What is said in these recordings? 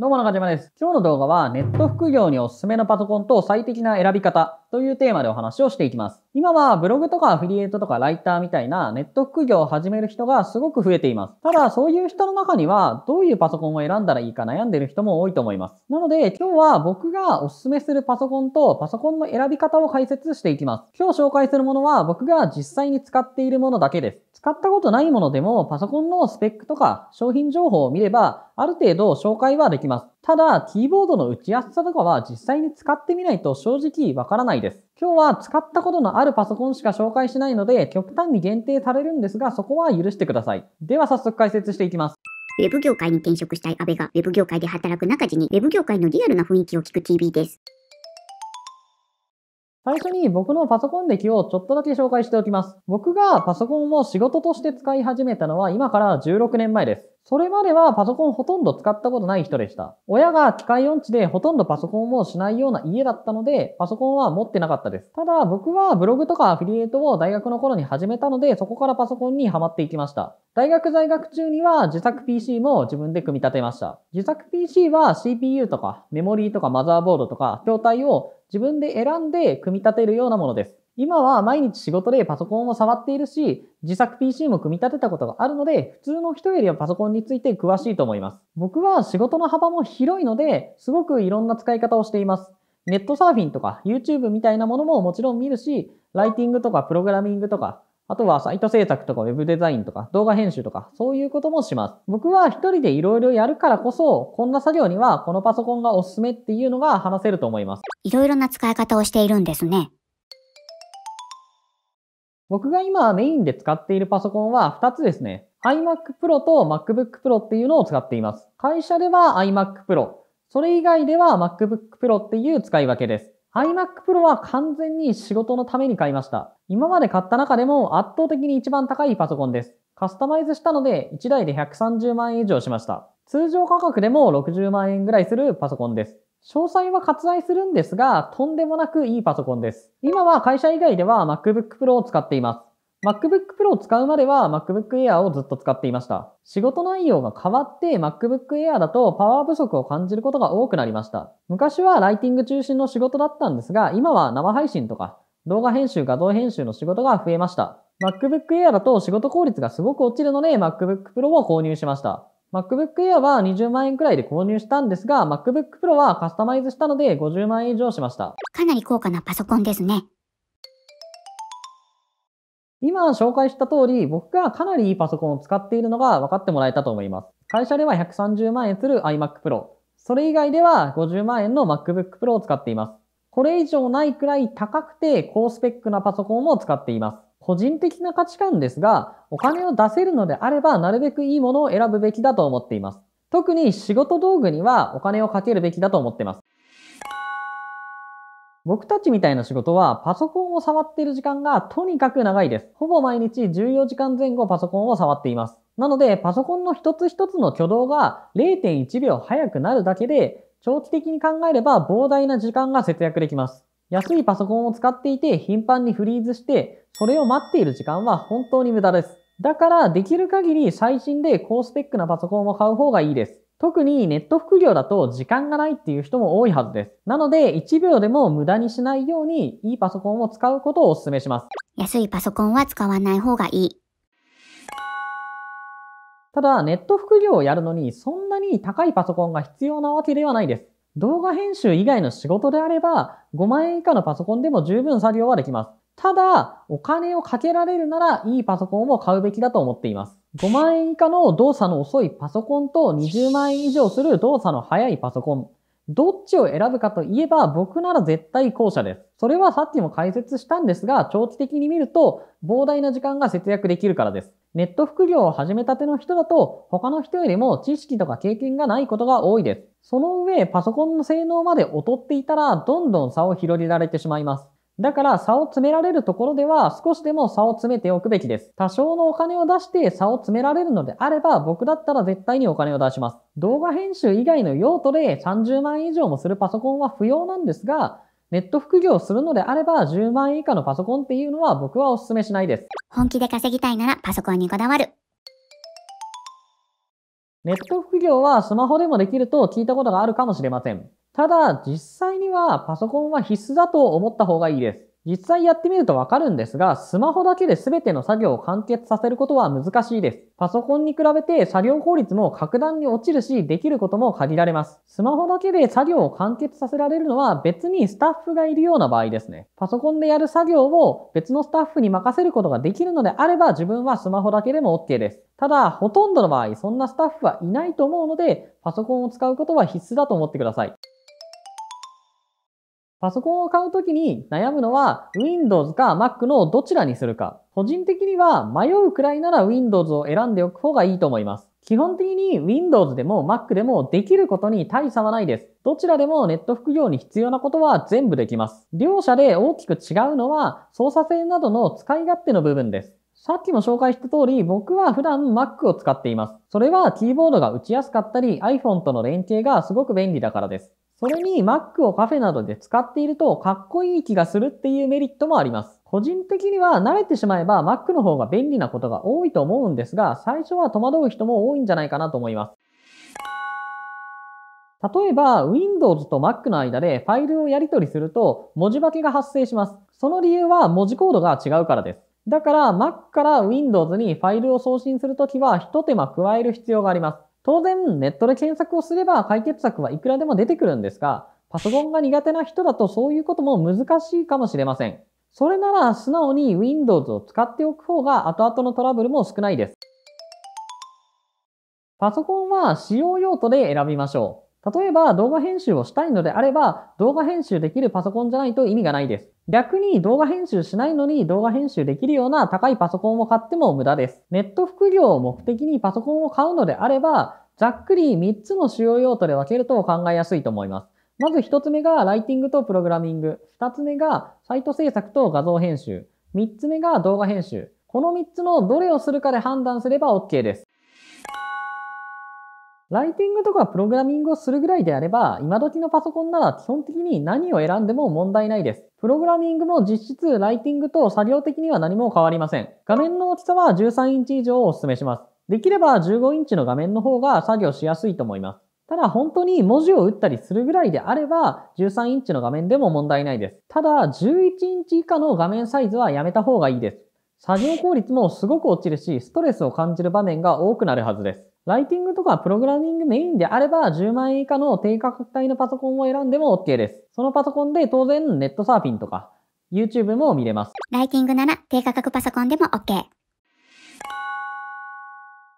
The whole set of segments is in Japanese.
どうも中島です。今日の動画はネット副業におすすめのパソコンと最適な選び方というテーマでお話をしていきます。今はブログとかアフィリエイトとかライターみたいなネット副業を始める人がすごく増えています。ただそういう人の中にはどういうパソコンを選んだらいいか悩んでる人も多いと思います。なので今日は僕がおすすめするパソコンとパソコンの選び方を解説していきます。今日紹介するものは僕が実際に使っているものだけです。使ったことないものでもパソコンのスペックとか商品情報を見ればある程度紹介はできます。ただ、キーボードの打ちやすさとかは実際に使ってみないと正直わからないです。今日は使ったことのあるパソコンしか紹介しないので極端に限定されるんですがそこは許してください。では早速解説していきます。ウェブ業界に転職したい安倍が、ウェブ業界で働く中地に、ウェブ業界のリアルな雰囲気を聞く TV です。最初に僕のパソコン歴をちょっとだけ紹介しておきます。僕がパソコンを仕事として使い始めたのは今から16年前です。それまではパソコンほとんど使ったことない人でした。親が機械音痴でほとんどパソコンをしないような家だったので、パソコンは持ってなかったです。ただ僕はブログとかアフィリエイトを大学の頃に始めたので、そこからパソコンにハマっていきました。大学在学中には自作 PC も自分で組み立てました。自作 PC は CPU とかメモリーとかマザーボードとか筐体を自分で選んで組み立てるようなものです。今は毎日仕事でパソコンを触っているし、自作 PC も組み立てたことがあるので、普通の人よりはパソコンについて詳しいと思います。僕は仕事の幅も広いので、すごくいろんな使い方をしています。ネットサーフィンとか YouTube みたいなものももちろん見るし、ライティングとかプログラミングとか、あとはサイト制作とか web デザインとか動画編集とかそういうこともします。僕は一人でいろいろやるからこそ、こんな作業にはこのパソコンがおすすめっていうのが話せると思います。いろいろな使い方をしているんですね。僕が今メインで使っているパソコンは2つですね。iMac Pro と MacBook Pro っていうのを使っています。会社では iMac Pro、それ以外では MacBook Pro っていう使い分けです。iMac Pro は完全に仕事のために買いました。今まで買った中でも圧倒的に一番高いパソコンです。カスタマイズしたので1台で130万円以上しました。通常価格でも60万円ぐらいするパソコンです。詳細は割愛するんですが、とんでもなくいいパソコンです。今は会社以外では MacBook Pro を使っています。MacBook Pro を使うまでは MacBook Air をずっと使っていました。仕事内容が変わって MacBook Air だとパワー不足を感じることが多くなりました。昔はライティング中心の仕事だったんですが、今は生配信とか動画編集、画像編集の仕事が増えました。MacBook Air だと仕事効率がすごく落ちるので MacBook Pro を購入しました。MacBook Air は20万円くらいで購入したんですが、MacBook Pro はカスタマイズしたので50万円以上しました。かなり高価なパソコンですね。今紹介した通り、僕がかなりいいパソコンを使っているのが分かってもらえたと思います。会社では130万円する iMac Pro。それ以外では50万円の MacBook Pro を使っています。これ以上ないくらい高くて高スペックなパソコンも使っています。個人的な価値観ですが、お金を出せるのであれば、なるべくいいものを選ぶべきだと思っています。特に仕事道具にはお金をかけるべきだと思っています。僕たちみたいな仕事はパソコンを触っている時間がとにかく長いです。ほぼ毎日14時間前後パソコンを触っています。なのでパソコンの一つ一つの挙動が0.1秒早くなるだけで長期的に考えれば膨大な時間が節約できます。安いパソコンを使っていて頻繁にフリーズしてそれを待っている時間は本当に無駄です。だから、できる限り最新で高スペックなパソコンを買う方がいいです。特にネット副業だと時間がないっていう人も多いはずです。なので、1秒でも無駄にしないように、いいパソコンを使うことをお勧めします。安いパソコンは使わない方がいい。ただ、ネット副業をやるのに、そんなに高いパソコンが必要なわけではないです。動画編集以外の仕事であれば、5万円以下のパソコンでも十分作業はできます。ただ、お金をかけられるなら、いいパソコンを買うべきだと思っています。5万円以下の動作の遅いパソコンと20万円以上する動作の速いパソコン。どっちを選ぶかといえば、僕なら絶対後者です。それはさっきも解説したんですが、長期的に見ると、膨大な時間が節約できるからです。ネット副業を始めたての人だと、他の人よりも知識とか経験がないことが多いです。その上、パソコンの性能まで劣っていたら、どんどん差を広げられてしまいます。だから差を詰められるところでは少しでも差を詰めておくべきです。多少のお金を出して差を詰められるのであれば僕だったら絶対にお金を出します。動画編集以外の用途で30万以上もするパソコンは不要なんですが、ネット副業をするのであれば10万円以下のパソコンっていうのは僕はお勧めしないです。本気で稼ぎたいならパソコンにこだわる。ネット副業はスマホでもできると聞いたことがあるかもしれません。ただ、実際にはパソコンは必須だと思った方がいいです。実際やってみるとわかるんですが、スマホだけで全ての作業を完結させることは難しいです。パソコンに比べて作業効率も格段に落ちるし、できることも限られます。スマホだけで作業を完結させられるのは別にスタッフがいるような場合ですね。パソコンでやる作業を別のスタッフに任せることができるのであれば、自分はスマホだけでも OK です。ただ、ほとんどの場合、そんなスタッフはいないと思うので、パソコンを使うことは必須だと思ってください。パソコンを買うときに悩むのは Windows か Mac のどちらにするか。個人的には迷うくらいなら Windows を選んでおく方がいいと思います。基本的に Windows でも Mac でもできることに大差はないです。どちらでもネット副業に必要なことは全部できます。両者で大きく違うのは操作性などの使い勝手の部分です。さっきも紹介した通り、僕は普段 Mac を使っています。それはキーボードが打ちやすかったり iPhone との連携がすごく便利だからです。それに Mac をカフェなどで使っているとかっこいい気がするっていうメリットもあります。個人的には慣れてしまえば Mac の方が便利なことが多いと思うんですが、最初は戸惑う人も多いんじゃないかなと思います。例えば、Windows と Mac の間でファイルをやり取りすると文字化けが発生します。その理由は文字コードが違うからです。だから Mac から Windows にファイルを送信するときは一手間加える必要があります。当然、ネットで検索をすれば解決策はいくらでも出てくるんですが、パソコンが苦手な人だとそういうことも難しいかもしれません。それなら素直に Windows を使っておく方が後々のトラブルも少ないです。パソコンは使用用途で選びましょう。例えば動画編集をしたいのであれば、動画編集できるパソコンじゃないと意味がないです。逆に動画編集しないのに動画編集できるような高いパソコンを買っても無駄です。ネット副業を目的にパソコンを買うのであれば、ざっくり3つの主要用途で分けると考えやすいと思います。まず1つ目がライティングとプログラミング。2つ目がサイト制作と画像編集。3つ目が動画編集。この3つのどれをするかで判断すれば OK です。ライティングとかプログラミングをするぐらいであれば、今時のパソコンなら基本的に何を選んでも問題ないです。プログラミングも実質ライティングと作業的には何も変わりません。画面の大きさは13インチ以上をお勧めします。できれば15インチの画面の方が作業しやすいと思います。ただ本当に文字を打ったりするぐらいであれば13インチの画面でも問題ないです。ただ11インチ以下の画面サイズはやめた方がいいです。作業効率もすごく落ちるし、ストレスを感じる場面が多くなるはずです。ライティングとかプログラミングメインであれば10万円以下の低価格帯のパソコンを選んでも OK です。そのパソコンで当然ネットサーフィンとか YouTube も見れます。ライティングなら低価格パソコンでも OK。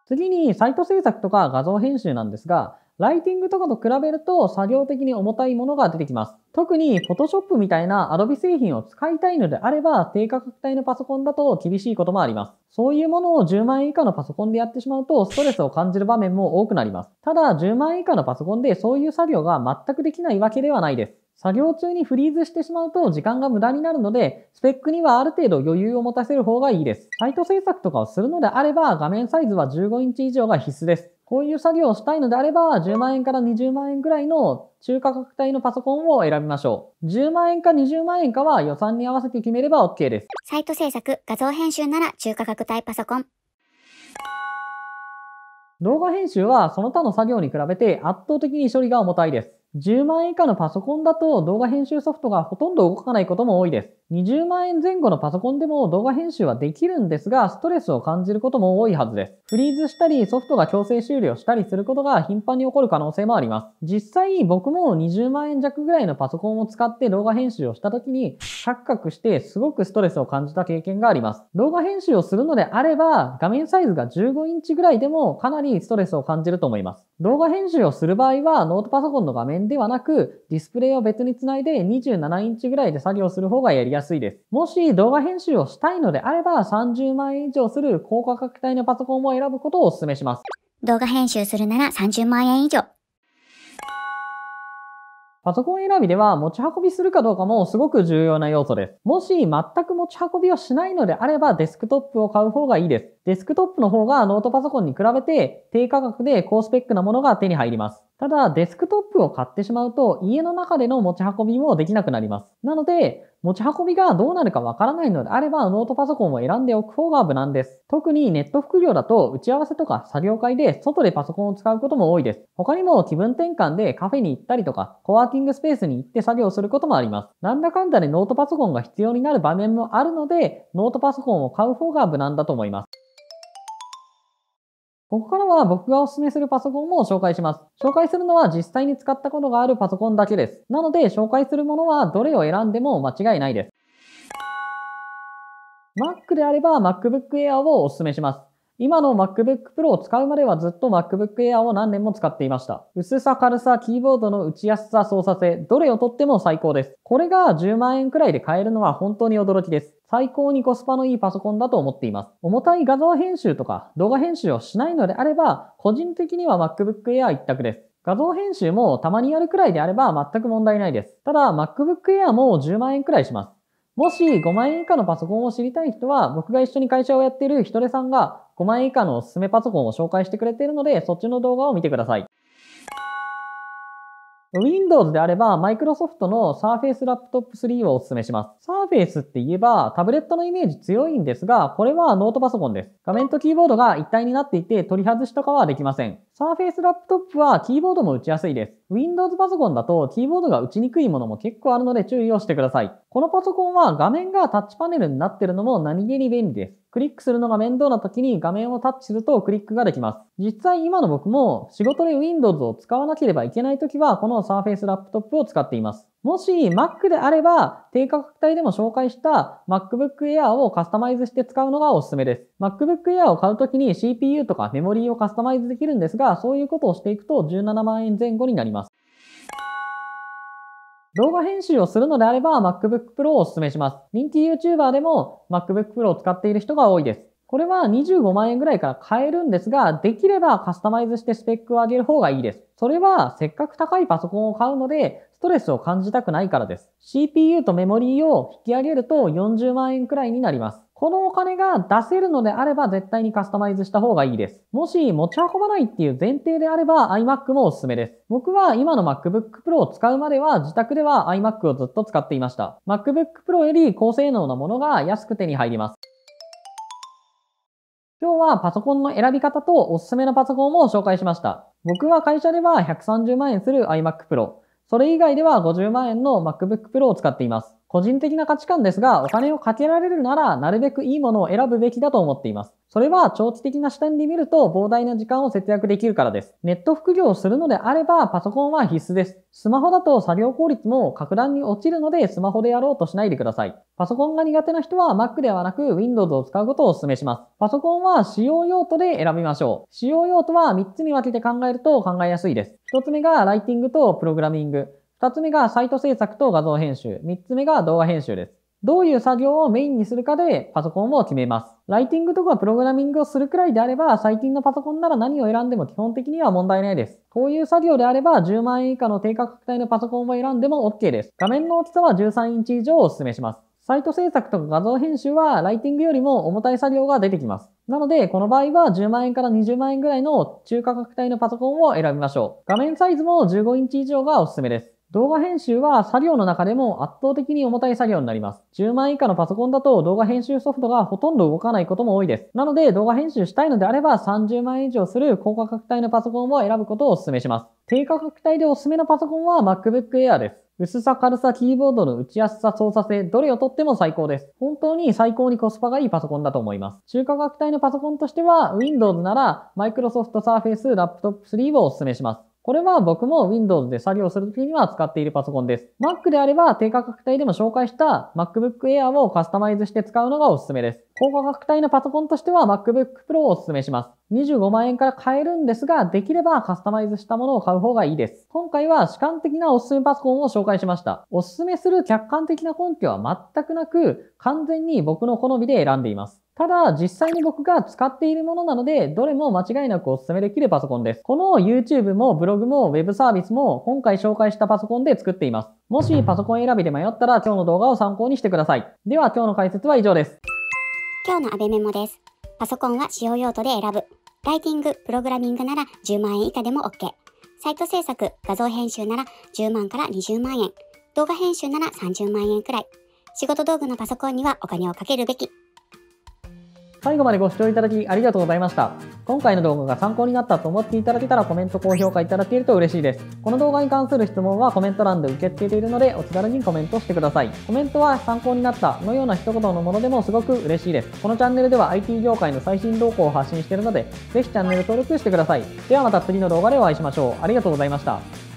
次にサイト制作とか画像編集なんですが、ライティングとかと比べると作業的に重たいものが出てきます。特に Photoshop みたいな Adobe 製品を使いたいのであれば、低価格帯のパソコンだと厳しいこともあります。そういうものを10万円以下のパソコンでやってしまうと、ストレスを感じる場面も多くなります。ただ、10万円以下のパソコンでそういう作業が全くできないわけではないです。作業中にフリーズしてしまうと時間が無駄になるので、スペックにはある程度余裕を持たせる方がいいです。サイト制作とかをするのであれば、画面サイズは15インチ以上が必須です。こういう作業をしたいのであれば、10万円から20万円ぐらいの中価格帯のパソコンを選びましょう。10万円か20万円かは予算に合わせて決めれば OK です。サイト制作、画像編集なら中価格帯パソコン。動画編集はその他の作業に比べて圧倒的に処理が重たいです。10万円以下のパソコンだと動画編集ソフトがほとんど動かないことも多いです。20万円前後のパソコンでも動画編集はできるんですが、ストレスを感じることも多いはずです。フリーズしたり、ソフトが強制終了したりすることが頻繁に起こる可能性もあります。実際、僕も20万円弱ぐらいのパソコンを使って動画編集をした時に、カクカクしてすごくストレスを感じた経験があります。動画編集をするのであれば、画面サイズが15インチぐらいでもかなりストレスを感じると思います。動画編集をする場合は、ノートパソコンの画面ではなく、ディスプレイを別につないで27インチぐらいで作業する方がやりやすい安いです。もし動画編集をしたいのであれば、30万円以上する高価格帯のパソコンを選ぶことをお勧めします。動画編集するなら30万円以上。パソコン選びでは持ち運びするかどうかもすごく重要な要素です。もし全く持ち運びをしないのであればデスクトップを買う方がいいです。デスクトップの方がノートパソコンに比べて低価格で高スペックなものが手に入ります。ただデスクトップを買ってしまうと家の中での持ち運びもできなくなります。なので持ち運びがどうなるかわからないのであれば、ノートパソコンを選んでおく方が無難です。特にネット副業だと、打ち合わせとか作業会で外でパソコンを使うことも多いです。他にも気分転換でカフェに行ったりとか、コワーキングスペースに行って作業することもあります。なんだかんだでノートパソコンが必要になる場面もあるので、ノートパソコンを買う方が無難だと思います。ここからは僕がおすすめするパソコンも紹介します。紹介するのは実際に使ったことがあるパソコンだけです。なので紹介するものはどれを選んでも間違いないです。Mac であれば MacBook Air をお勧めします。今の MacBook Pro を使うまではずっと MacBook Air を何年も使っていました。薄さ、軽さ、キーボードの打ちやすさ、操作性、どれをとっても最高です。これが10万円くらいで買えるのは本当に驚きです。最高にコスパのいいパソコンだと思っています。重たい画像編集とか動画編集をしないのであれば、個人的には MacBook Air 一択です。画像編集もたまにやるくらいであれば全く問題ないです。ただ MacBook Air も10万円くらいします。もし5万円以下のパソコンを知りたい人は、僕が一緒に会社をやっているひとれさんが5万円以下のおすすめパソコンを紹介してくれているので、そっちの動画を見てください。Windows であれば、Microsoft の Surface Laptop 3をお勧めします。Surface って言えば、タブレットのイメージ強いんですが、これはノートパソコンです。画面とキーボードが一体になっていて、取り外しとかはできません。Surface Laptop はキーボードも打ちやすいです。Windows パソコンだとキーボードが打ちにくいものも結構あるので注意をしてください。このパソコンは画面がタッチパネルになってるのも何気に便利です。クリックするのが面倒な時に画面をタッチするとクリックができます。実際今の僕も仕事で Windows を使わなければいけない時はこの Surface Laptop を使っています。もし Mac であれば低価格帯でも紹介した MacBook Air をカスタマイズして使うのがおすすめです。MacBook Air を買う時に CPU とかメモリーをカスタマイズできるんですが、そういうことをしていくと17万円前後になります。動画編集をするのであれば MacBook Pro をお勧めします。人気 YouTuber でも MacBook Pro を使っている人が多いです。これは25万円ぐらいから買えるんですが、できればカスタマイズしてスペックを上げる方がいいです。それはせっかく高いパソコンを買うので、ストレスを感じたくないからです。CPU とメモリーを引き上げると40万円くらいになります。このお金が出せるのであれば絶対にカスタマイズした方がいいです。もし持ち運ばないっていう前提であれば iMac もおすすめです。僕は今の MacBook Pro を使うまでは自宅では iMac をずっと使っていました。MacBook Pro より高性能なものが安く手に入ります。今日はパソコンの選び方とおすすめのパソコンを紹介しました。僕は会社では130万円する iMac Pro。それ以外では50万円の MacBook Pro を使っています。個人的な価値観ですが、お金をかけられるなら、なるべくいいものを選ぶべきだと思っています。それは長期的な視点で見ると膨大な時間を節約できるからです。ネット副業をするのであればパソコンは必須です。スマホだと作業効率も格段に落ちるのでスマホでやろうとしないでください。パソコンが苦手な人は Mac ではなく Windows を使うことをお勧めします。パソコンは使用用途で選びましょう。使用用途は3つに分けて考えると考えやすいです。1つ目がライティングとプログラミング。2つ目がサイト制作と画像編集。3つ目が動画編集です。どういう作業をメインにするかでパソコンを決めます。ライティングとかプログラミングをするくらいであれば、最近のパソコンなら何を選んでも基本的には問題ないです。こういう作業であれば、10万円以下の低価格帯のパソコンを選んでも OK です。画面の大きさは13インチ以上をお勧めします。サイト制作とか画像編集はライティングよりも重たい作業が出てきます。なので、この場合は10万円から20万円ぐらいの中価格帯のパソコンを選びましょう。画面サイズも15インチ以上がおすすめです。動画編集は作業の中でも圧倒的に重たい作業になります。10万以下のパソコンだと動画編集ソフトがほとんど動かないことも多いです。なので動画編集したいのであれば30万円以上する高価格帯のパソコンを選ぶことをお勧めします。低価格帯でおすすめのパソコンは MacBook Air です。薄さ、軽さ、キーボードの打ちやすさ、操作性、どれをとっても最高です。本当に最高にコスパがいいパソコンだと思います。中価格帯のパソコンとしては、Windows なら Microsoft Surface Laptop 3をお勧めします。これは僕も Windows で作業するときには使っているパソコンです。Mac であれば低価格帯でも紹介した MacBook Air をカスタマイズして使うのがおすすめです。高価格帯のパソコンとしては MacBook Pro をお勧めします。25万円から買えるんですが、できればカスタマイズしたものを買う方がいいです。今回は主観的なおすすめパソコンを紹介しました。おすすめする客観的な根拠は全くなく、完全に僕の好みで選んでいます。ただ、実際に僕が使っているものなので、どれも間違いなくお勧めできるパソコンです。この YouTube もブログも Web サービスも今回紹介したパソコンで作っています。もしパソコン選びで迷ったら今日の動画を参考にしてください。では今日の解説は以上です。今日のアベメモです。パソコンは使用用途で選ぶ。ライティング、プログラミングなら10万円以下でも OK。サイト制作、画像編集なら10万から20万円。動画編集なら30万円くらい。仕事道具のパソコンにはお金をかけるべき。最後までご視聴いただきありがとうございました。今回の動画が参考になったと思っていただけたらコメント、高評価いただけると嬉しいです。この動画に関する質問はコメント欄で受け付けているので、お気軽にコメントしてください。コメントは参考になったのような一言のものでもすごく嬉しいです。このチャンネルでは IT 業界の最新動向を発信しているので、ぜひチャンネル登録してください。ではまた次の動画でお会いしましょう。ありがとうございました。